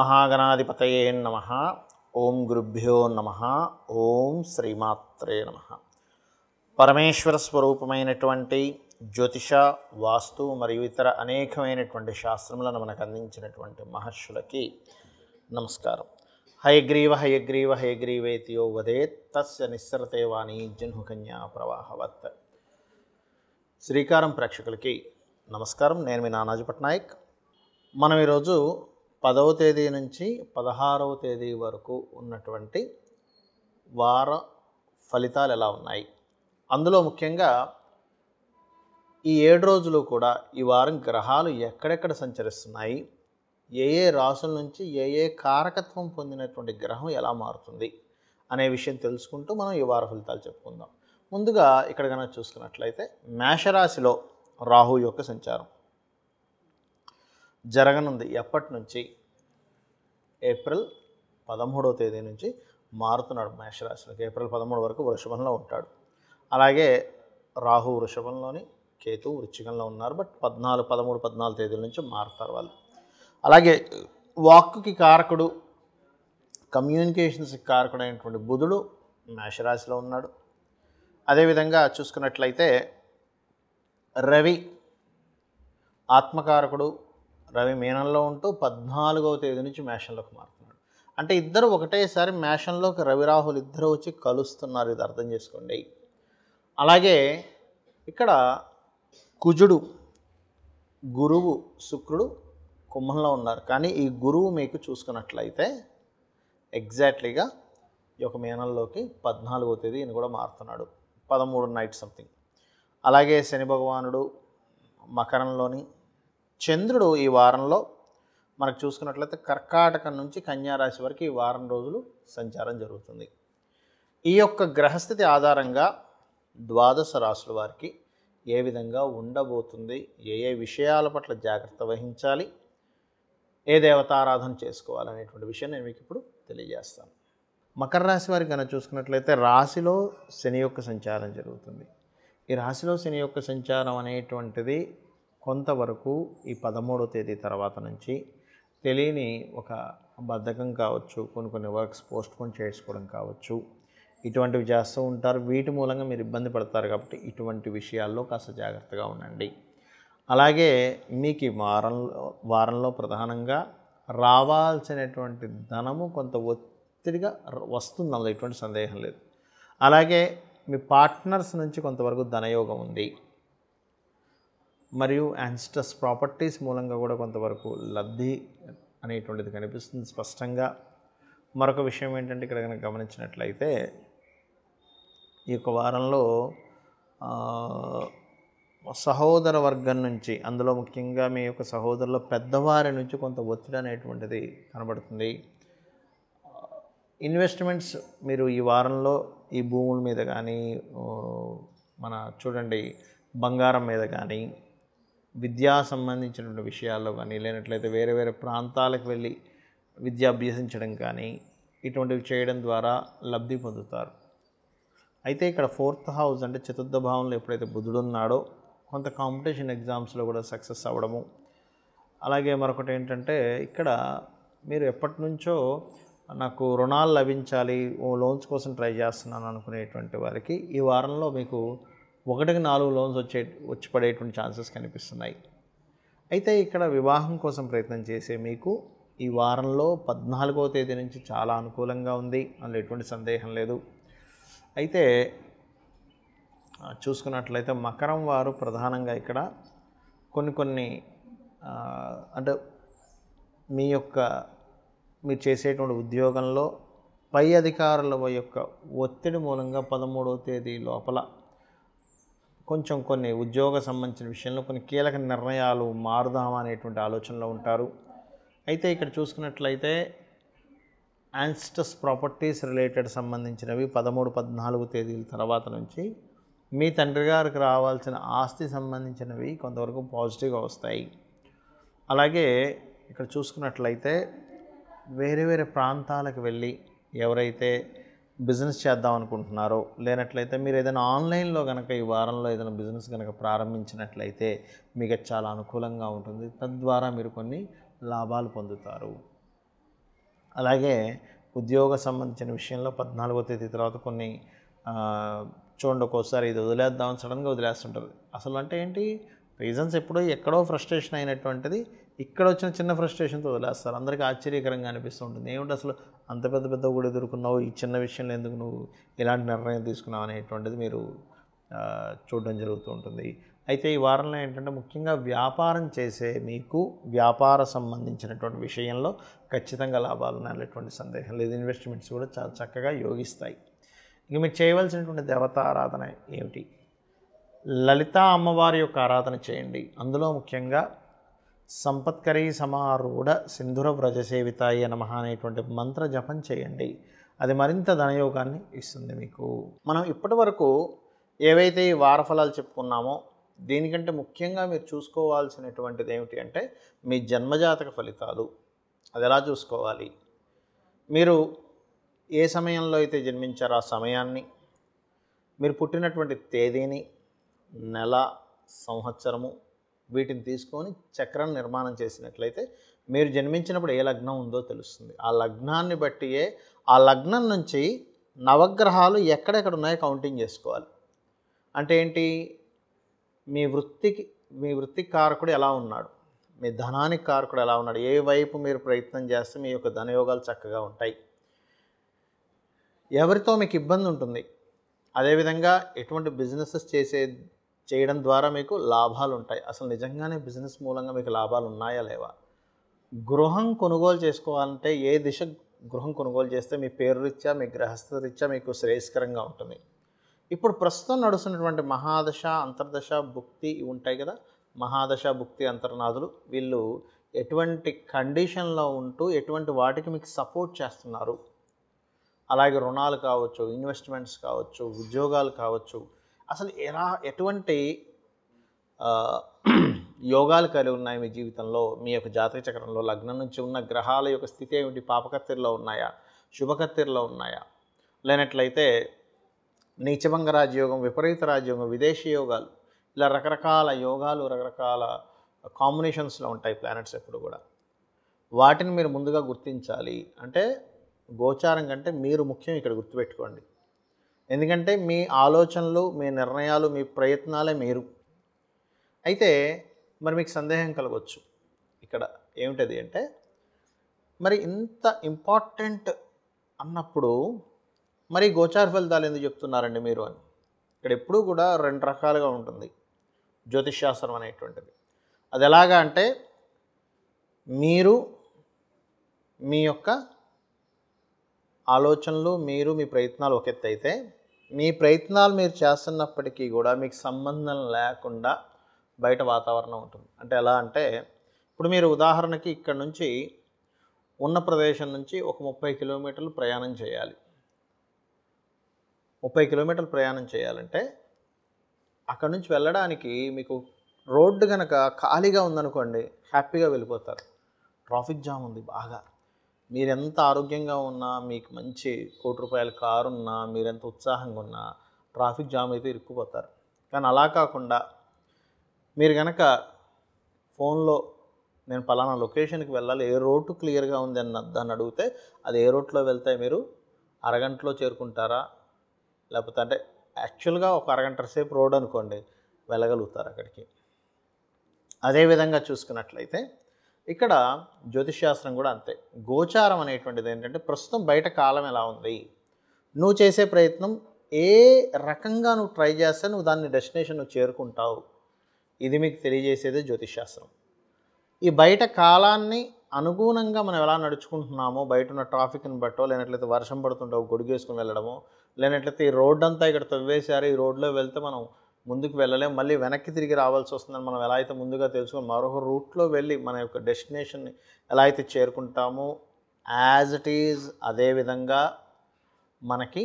మహాగణాధిపతయే నమ ఓం గురుభ్యో నమ ఓం శ్రీమాత్రే నమ పరమేశ్వర స్వరూపమైనటువంటి జ్యోతిష వాస్తు మరియు ఇతర అనేకమైనటువంటి శాస్త్రములను మనకు అందించినటువంటి మహర్షులకి నమస్కారం హయగ్రీవ హయగ్రీవ యో వదేత్ తస్య నిస్సరతే వాణి జన్హుకన్యా ప్రవాహవత్ శ్రీకారం ప్రేక్షకులకి నమస్కారం నేను మీ నానాజీ పట్నాయక్ మనం ఈరోజు పదవ తేదీ నుంచి పదహారవ తేదీ వరకు ఉన్నటువంటి వార ఫలితాలు ఎలా ఉన్నాయి అందులో ముఖ్యంగా ఈ ఏడు రోజులు కూడా ఈ వారం గ్రహాలు ఎక్కడెక్కడ సంచరిస్తున్నాయి ఏ ఏ రాసుల నుంచి ఏ ఏ కారకత్వం పొందినటువంటి గ్రహం ఎలా మారుతుంది అనే విషయం తెలుసుకుంటూ మనం ఈ వార ఫలితాలు చెప్పుకుందాం ముందుగా ఇక్కడ కనుక చూసుకున్నట్లయితే మేషరాశిలో రాహు యొక్క సంచారం జరగనుంది ఎప్పటి నుంచి ఏప్రిల్ పదమూడవ తేదీ నుంచి మారుతున్నాడు మేషరాశిలోకి ఏప్రిల్ పదమూడు వరకు వృషభంలో ఉంటాడు అలాగే రాహు వృషభంలోని కేతు వృచ్చికంలో ఉన్నారు బట్ పద్నాలుగు పదమూడు పద్నాలుగు తేదీల నుంచి మారుతారు వాళ్ళు అలాగే వాక్కి కారకుడు కమ్యూనికేషన్స్కి అయినటువంటి బుధుడు మేషరాశిలో ఉన్నాడు అదేవిధంగా చూసుకున్నట్లయితే రవి ఆత్మకారకుడు రవి మీనంలో ఉంటూ పద్నాలుగవ తేదీ నుంచి మేషంలోకి మారుతున్నాడు అంటే ఇద్దరు ఒకటేసారి మేషంలోకి రవి రాహుల్ ఇద్దరు వచ్చి కలుస్తున్నారు ఇది అర్థం చేసుకోండి అలాగే ఇక్కడ కుజుడు గురువు శుక్రుడు కుంభంలో ఉన్నారు కానీ ఈ గురువు మీకు చూసుకున్నట్లయితే ఎగ్జాక్ట్లీగా ఈ యొక్క మేనంలోకి పద్నాలుగో తేదీ ఈయన కూడా మారుతున్నాడు పదమూడు నైట్ సంథింగ్ అలాగే శని భగవానుడు మకరంలోని చంద్రుడు ఈ వారంలో మనకు చూసుకున్నట్లయితే కర్కాటకం నుంచి కన్యారాశి వరకు ఈ వారం రోజులు సంచారం జరుగుతుంది ఈ యొక్క గ్రహస్థితి ఆధారంగా ద్వాదశ రాశుల వారికి ఏ విధంగా ఉండబోతుంది ఏ ఏ విషయాల పట్ల జాగ్రత్త వహించాలి ఏ దేవతారాధన చేసుకోవాలనేటువంటి విషయం నేను మీకు ఇప్పుడు తెలియజేస్తాను మకర రాశి వారికి కనుక చూసుకున్నట్లయితే రాశిలో శని యొక్క సంచారం జరుగుతుంది ఈ రాశిలో శని యొక్క సంచారం అనేటువంటిది కొంతవరకు ఈ పదమూడో తేదీ తర్వాత నుంచి తెలియని ఒక బద్ధకం కావచ్చు కొన్ని కొన్ని వర్క్స్ పోస్ట్పోన్ చేసుకోవడం కావచ్చు ఇటువంటివి చేస్తూ ఉంటారు వీటి మూలంగా మీరు ఇబ్బంది పడతారు కాబట్టి ఇటువంటి విషయాల్లో కాస్త జాగ్రత్తగా ఉండండి అలాగే మీకు ఈ వారంలో వారంలో ప్రధానంగా రావాల్సినటువంటి ధనము కొంత ఒత్తిడిగా వస్తుంది అందులో ఎటువంటి సందేహం లేదు అలాగే మీ పార్ట్నర్స్ నుంచి కొంతవరకు ధనయోగం ఉంది మరియు యాన్స్టస్ ప్రాపర్టీస్ మూలంగా కూడా కొంతవరకు లబ్ధి అనేటువంటిది కనిపిస్తుంది స్పష్టంగా మరొక విషయం ఏంటంటే ఇక్కడ కనుక గమనించినట్లయితే ఈ యొక్క వారంలో సహోదర వర్గం నుంచి అందులో ముఖ్యంగా మీ యొక్క సహోదరులో పెద్దవారి నుంచి కొంత ఒత్తిడి అనేటువంటిది కనబడుతుంది ఇన్వెస్ట్మెంట్స్ మీరు ఈ వారంలో ఈ భూముల మీద కానీ మన చూడండి బంగారం మీద కానీ విద్యా సంబంధించినటువంటి విషయాల్లో కానీ లేనట్లయితే వేరే వేరే ప్రాంతాలకు వెళ్ళి విద్య అభ్యసించడం కానీ ఇటువంటివి చేయడం ద్వారా లబ్ధి పొందుతారు అయితే ఇక్కడ ఫోర్త్ హౌస్ అంటే చతుర్థ భావంలో ఎప్పుడైతే బుధుడు ఉన్నాడో కొంత కాంపిటీషన్ ఎగ్జామ్స్లో కూడా సక్సెస్ అవ్వడము అలాగే మరొకటి ఏంటంటే ఇక్కడ మీరు ఎప్పటి నుంచో నాకు రుణాలు లభించాలి ఓ లోన్స్ కోసం ట్రై చేస్తున్నాను అనుకునేటువంటి వారికి ఈ వారంలో మీకు ఒకటికి నాలుగు లోన్స్ వచ్చే వచ్చి పడేటువంటి ఛాన్సెస్ కనిపిస్తున్నాయి అయితే ఇక్కడ వివాహం కోసం ప్రయత్నం చేసే మీకు ఈ వారంలో పద్నాలుగవ తేదీ నుంచి చాలా అనుకూలంగా ఉంది అందులో ఎటువంటి సందేహం లేదు అయితే చూసుకున్నట్లయితే మకరం వారు ప్రధానంగా ఇక్కడ కొన్ని కొన్ని అంటే మీ యొక్క మీరు చేసేటువంటి ఉద్యోగంలో పై అధికారుల యొక్క ఒత్తిడి మూలంగా పదమూడవ తేదీ లోపల కొంచెం కొన్ని ఉద్యోగ సంబంధించిన విషయంలో కొన్ని కీలక నిర్ణయాలు మారుదామా అనేటువంటి ఆలోచనలో ఉంటారు అయితే ఇక్కడ చూసుకున్నట్లయితే యాన్స్టస్ ప్రాపర్టీస్ రిలేటెడ్ సంబంధించినవి పదమూడు పద్నాలుగు తేదీల తర్వాత నుంచి మీ తండ్రి గారికి రావాల్సిన ఆస్తి సంబంధించినవి కొంతవరకు పాజిటివ్గా వస్తాయి అలాగే ఇక్కడ చూసుకున్నట్లయితే వేరే వేరే ప్రాంతాలకు వెళ్ళి ఎవరైతే బిజినెస్ చేద్దాం అనుకుంటున్నారో లేనట్లయితే మీరు ఏదైనా ఆన్లైన్లో కనుక ఈ వారంలో ఏదైనా బిజినెస్ కనుక ప్రారంభించినట్లయితే మీకు చాలా అనుకూలంగా ఉంటుంది తద్వారా మీరు కొన్ని లాభాలు పొందుతారు అలాగే ఉద్యోగ సంబంధించిన విషయంలో పద్నాలుగో తేదీ తర్వాత కొన్ని చూడండి ఒక్కోసారి ఇది వదిలేద్దాం సడన్గా వదిలేస్తుంటారు అసలు అంటే ఏంటి రీజన్స్ ఎప్పుడో ఎక్కడో ఫ్రస్ట్రేషన్ అయినటువంటిది ఇక్కడ వచ్చిన చిన్న ఫ్రస్ట్రేషన్తో వదిలేస్తారు అందరికీ ఆశ్చర్యకరంగా అనిపిస్తుంటుంది ఏమిటి అసలు అంత పెద్ద పెద్ద కూడా ఎదుర్కొన్నావు ఈ చిన్న విషయంలో ఎందుకు నువ్వు ఇలాంటి నిర్ణయం తీసుకున్నావు అనేటువంటిది మీరు చూడడం జరుగుతూ ఉంటుంది అయితే ఈ వారంలో ఏంటంటే ముఖ్యంగా వ్యాపారం చేసే మీకు వ్యాపార సంబంధించినటువంటి విషయంలో ఖచ్చితంగా లాభాలు అనేటువంటి సందేహం లేదు ఇన్వెస్ట్మెంట్స్ కూడా చాలా చక్కగా యోగిస్తాయి ఇక మీరు చేయవలసినటువంటి దేవత ఆరాధన ఏమిటి లలిత అమ్మవారి యొక్క ఆరాధన చేయండి అందులో ముఖ్యంగా సంపత్కరీ సమారూఢ సింధుర వ్రజసేవితాయ నమ అనేటువంటి మంత్ర జపం చేయండి అది మరింత ధనయోగాన్ని ఇస్తుంది మీకు మనం ఇప్పటి వరకు ఏవైతే ఈ వారఫలాలు చెప్పుకున్నామో దీనికంటే ముఖ్యంగా మీరు చూసుకోవాల్సినటువంటిది ఏమిటి అంటే మీ జన్మజాతక ఫలితాలు అది ఎలా చూసుకోవాలి మీరు ఏ సమయంలో అయితే జన్మించారో ఆ సమయాన్ని మీరు పుట్టినటువంటి తేదీని నెల సంవత్సరము వీటిని తీసుకొని చక్రం నిర్మాణం చేసినట్లయితే మీరు జన్మించినప్పుడు ఏ లగ్నం ఉందో తెలుస్తుంది ఆ లగ్నాన్ని బట్టియే ఆ లగ్నం నుంచి నవగ్రహాలు ఎక్కడెక్కడ ఉన్నాయో కౌంటింగ్ చేసుకోవాలి అంటే ఏంటి మీ వృత్తికి మీ వృత్తి కారకుడు ఎలా ఉన్నాడు మీ ధనానికి కారకుడు ఎలా ఉన్నాడు ఏ వైపు మీరు ప్రయత్నం చేస్తే మీ యొక్క ధనయోగాలు చక్కగా ఉంటాయి ఎవరితో మీకు ఇబ్బంది ఉంటుంది అదేవిధంగా ఎటువంటి బిజినెసెస్ చేసే చేయడం ద్వారా మీకు లాభాలు ఉంటాయి అసలు నిజంగానే బిజినెస్ మూలంగా మీకు లాభాలు ఉన్నాయా లేవా గృహం కొనుగోలు చేసుకోవాలంటే ఏ దిశ గృహం కొనుగోలు చేస్తే మీ పేరు రీత్యా మీ గ్రహస్థ రీత్యా మీకు శ్రేయస్కరంగా ఉంటుంది ఇప్పుడు ప్రస్తుతం నడుస్తున్నటువంటి మహాదశ అంతర్దశ భుక్తి ఉంటాయి కదా మహాదశ భుక్తి అంతర్నాథులు వీళ్ళు ఎటువంటి కండిషన్లో ఉంటూ ఎటువంటి వాటికి మీకు సపోర్ట్ చేస్తున్నారు అలాగే రుణాలు కావచ్చు ఇన్వెస్ట్మెంట్స్ కావచ్చు ఉద్యోగాలు కావచ్చు అసలు ఎలా ఎటువంటి యోగాలు కలిగి ఉన్నాయి మీ జీవితంలో మీ యొక్క జాతక చక్రంలో లగ్నం నుంచి ఉన్న గ్రహాల యొక్క స్థితి ఏమిటి పాపకత్తిరిలో ఉన్నాయా శుభకత్తిరిలో ఉన్నాయా లేనట్లయితే నీచభంగ రాజయోగం విపరీత రాజయోగం విదేశీ యోగాలు ఇలా రకరకాల యోగాలు రకరకాల కాంబినేషన్స్లో ఉంటాయి ప్లానెట్స్ ఎప్పుడు కూడా వాటిని మీరు ముందుగా గుర్తించాలి అంటే గోచారం కంటే మీరు ముఖ్యం ఇక్కడ గుర్తుపెట్టుకోండి ఎందుకంటే మీ ఆలోచనలు మీ నిర్ణయాలు మీ ప్రయత్నాలే మీరు అయితే మరి మీకు సందేహం కలగవచ్చు ఇక్కడ ఏమిటది అంటే మరి ఇంత ఇంపార్టెంట్ అన్నప్పుడు మరి గోచార ఫలితాలు ఎందుకు చెప్తున్నారండి మీరు అని ఇక్కడ ఎప్పుడూ కూడా రెండు రకాలుగా ఉంటుంది జ్యోతిష్శాస్త్రం అనేటువంటిది అది ఎలాగా అంటే మీరు మీ యొక్క ఆలోచనలు మీరు మీ ప్రయత్నాలు ఒక ఎత్తు అయితే మీ ప్రయత్నాలు మీరు చేస్తున్నప్పటికీ కూడా మీకు సంబంధం లేకుండా బయట వాతావరణం ఉంటుంది అంటే ఎలా అంటే ఇప్పుడు మీరు ఉదాహరణకి ఇక్కడ నుంచి ఉన్న ప్రదేశం నుంచి ఒక ముప్పై కిలోమీటర్లు ప్రయాణం చేయాలి ముప్పై కిలోమీటర్లు ప్రయాణం చేయాలంటే అక్కడ నుంచి వెళ్ళడానికి మీకు రోడ్డు కనుక ఖాళీగా ఉందనుకోండి హ్యాపీగా వెళ్ళిపోతారు ట్రాఫిక్ జామ్ ఉంది బాగా మీరు ఎంత ఆరోగ్యంగా ఉన్నా మీకు మంచి కోటి రూపాయల కారు ఉన్నా మీరెంత ఉత్సాహంగా ఉన్నా ట్రాఫిక్ జామ్ అయితే ఇరుక్కుపోతారు కానీ అలా కాకుండా మీరు కనుక ఫోన్లో నేను పలానా లొకేషన్కి వెళ్ళాలి ఏ రోడ్డు క్లియర్గా ఉంది అన్న దాన్ని అడిగితే అది ఏ రోడ్లో వెళ్తే మీరు అరగంటలో చేరుకుంటారా లేకపోతే అంటే యాక్చువల్గా ఒక అరగంట సేపు రోడ్ అనుకోండి వెళ్ళగలుగుతారు అక్కడికి అదేవిధంగా చూసుకున్నట్లయితే ఇక్కడ శాస్త్రం కూడా అంతే గోచారం అనేటువంటిది ఏంటంటే ప్రస్తుతం బయట కాలం ఎలా ఉంది నువ్వు చేసే ప్రయత్నం ఏ రకంగా నువ్వు ట్రై చేస్తే నువ్వు దాన్ని డెస్టినేషన్ నువ్వు చేరుకుంటావు ఇది మీకు జ్యోతిష్ శాస్త్రం ఈ బయట కాలాన్ని అనుగుణంగా మనం ఎలా నడుచుకుంటున్నామో బయట ఉన్న ట్రాఫిక్ని బట్టో లేనట్లయితే వర్షం గొడుగు వేసుకుని వెళ్ళడమో లేనట్లయితే ఈ రోడ్డు అంతా ఇక్కడ తవ్వేశారు ఈ రోడ్లో వెళ్తే మనం ముందుకు వెళ్ళలేం మళ్ళీ వెనక్కి తిరిగి రావాల్సి వస్తుందని మనం ఎలా అయితే ముందుగా తెలుసుకుని మరొక రూట్లో వెళ్ళి మన యొక్క డెస్టినేషన్ని ఎలా అయితే చేరుకుంటామో యాజ్ ఇట్ ఈజ్ అదేవిధంగా మనకి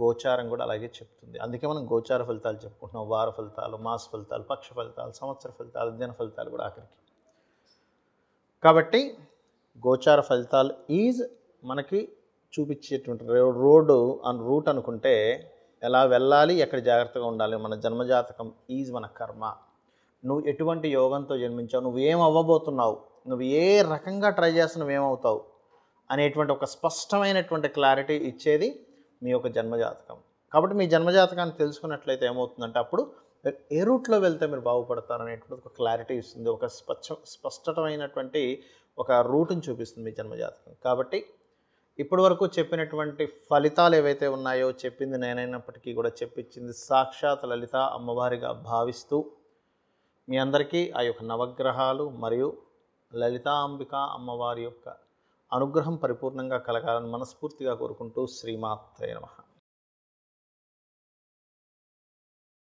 గోచారం కూడా అలాగే చెప్తుంది అందుకే మనం గోచార ఫలితాలు చెప్పుకుంటున్నాం వార ఫలితాలు మాస ఫలితాలు పక్ష ఫలితాలు సంవత్సర ఫలితాలు దిన ఫలితాలు కూడా ఆఖరికి కాబట్టి గోచార ఫలితాలు ఈజ్ మనకి చూపించేటువంటి రోడ్డు అన్ రూట్ అనుకుంటే ఎలా వెళ్ళాలి ఎక్కడ జాగ్రత్తగా ఉండాలి మన జన్మజాతకం ఈజ్ మన కర్మ నువ్వు ఎటువంటి యోగంతో జన్మించావు నువ్వు ఏం అవ్వబోతున్నావు నువ్వు ఏ రకంగా ట్రై చేస్తున్నావు ఏమవుతావు అనేటువంటి ఒక స్పష్టమైనటువంటి క్లారిటీ ఇచ్చేది మీ యొక్క జన్మజాతకం కాబట్టి మీ జన్మజాతకాన్ని తెలుసుకున్నట్లయితే ఏమవుతుందంటే అప్పుడు ఏ రూట్లో వెళ్తే మీరు బాగుపడతారు అనేటువంటి ఒక క్లారిటీ ఇస్తుంది ఒక స్పష్ట స్పష్టమైనటువంటి ఒక రూట్ని చూపిస్తుంది మీ జన్మజాతకం కాబట్టి ఇప్పటి వరకు చెప్పినటువంటి ఫలితాలు ఏవైతే ఉన్నాయో చెప్పింది నేనైనప్పటికీ కూడా చెప్పించింది సాక్షాత్ లలిత అమ్మవారిగా భావిస్తూ మీ అందరికీ ఆ యొక్క నవగ్రహాలు మరియు లలితాంబిక అమ్మవారి యొక్క అనుగ్రహం పరిపూర్ణంగా కలగాలని మనస్ఫూర్తిగా కోరుకుంటూ శ్రీమాత్రే నమ